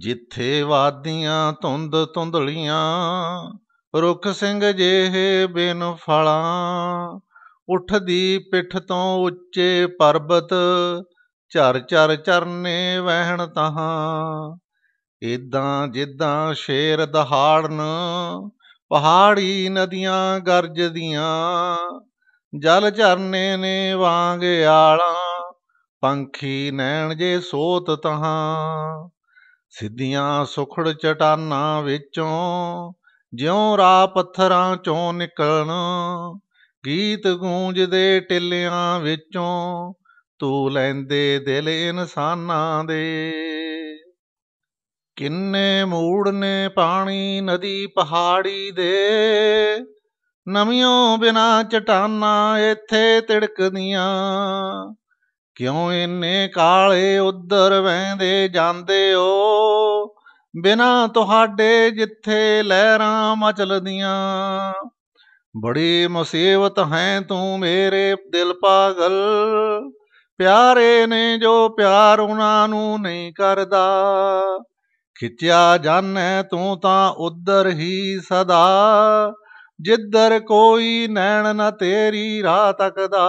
ਜਿੱਥੇ ਵਾਦੀਆਂ ਤੁੰਦ ਤੁੰਦਲੀਆਂ ਰੁੱਖ ਸਿੰਘ ਜਿਹੇ ਬਿਨ ਫਲਾਂ ਉੱਠਦੀ ਪਿੱਠ ਤੋਂ ਉੱਚੇ ਪਰਬਤ ਚਰ ਚਰ ਚਰਨੇ ਵਹਿਣ ਤਹਾਂ ਇਦਾਂ ਜਿੱਦਾਂ ਸ਼ੇਰ ਦਹਾੜਨ ਪਹਾੜੀ ਨਦੀਆਂ ਗਰਜਦੀਆਂ ਜਲ ਝਰਨੇ ਨੇ ਵਾਂਗ ਆਲਾਂ ਪੰਖੀ ਨੈਣ ਜੇ ਸੋਤ ਤਹਾਂ ਸਿੱਧੀਆਂ ਸੁਖੜ ਚਟਾਨਾਂ ਵਿੱਚੋਂ ਜਿਉਂ ਰਾ ਪੱਥਰਾਂ ਚੋਂ ਨਿਕਲਣ ਗੀਤ ਗੂੰਜਦੇ ਟਿੱਲਿਆਂ ਵਿੱਚੋਂ ਤੂੰ ਲੈਂਦੇ ਦਿਲ ਇਨਸਾਨਾਂ ਦੇ ਕਿੰਨੇ ਮੂੜ ਨੇ ਪਾਣੀ ਨਦੀ ਪਹਾੜੀ ਦੇ ਨਮਿਓ ਬਿਨਾ ਚਟਾਨਾਂ ਇੱਥੇ ਤਿੜਕਦੀਆਂ ਕਿਉਂ ਇੰਨੇ ਕਾਲੇ ਉੱਧਰ ਵਹਿੰਦੇ ਜਾਂਦੇ ਓ ਬਿਨਾ ਤੁਹਾਡੇ ਜਿੱਥੇ ਲਹਿਰਾਂ ਮਚਲਦੀਆਂ ਬੜੀ ਮੁਸੀਬਤ ਹੈ ਤੂੰ ਮੇਰੇ ਦਿਲ ਪਾਗਲ ਪਿਆਰੇ ਨੇ ਜੋ ਪਿਆਰ ਉਹਨਾਂ ਨੂੰ ਨਹੀਂ ਕਰਦਾ ਖਿੱਚਿਆ ਜਾਣੈ ਤੂੰ ਤਾਂ ਉੱਧਰ ਹੀ ਸਦਾ ਜਿੱਧਰ ਕੋਈ ਨੈਣ ਨਾ ਤੇਰੀ ਰਾਹ ਤੱਕਦਾ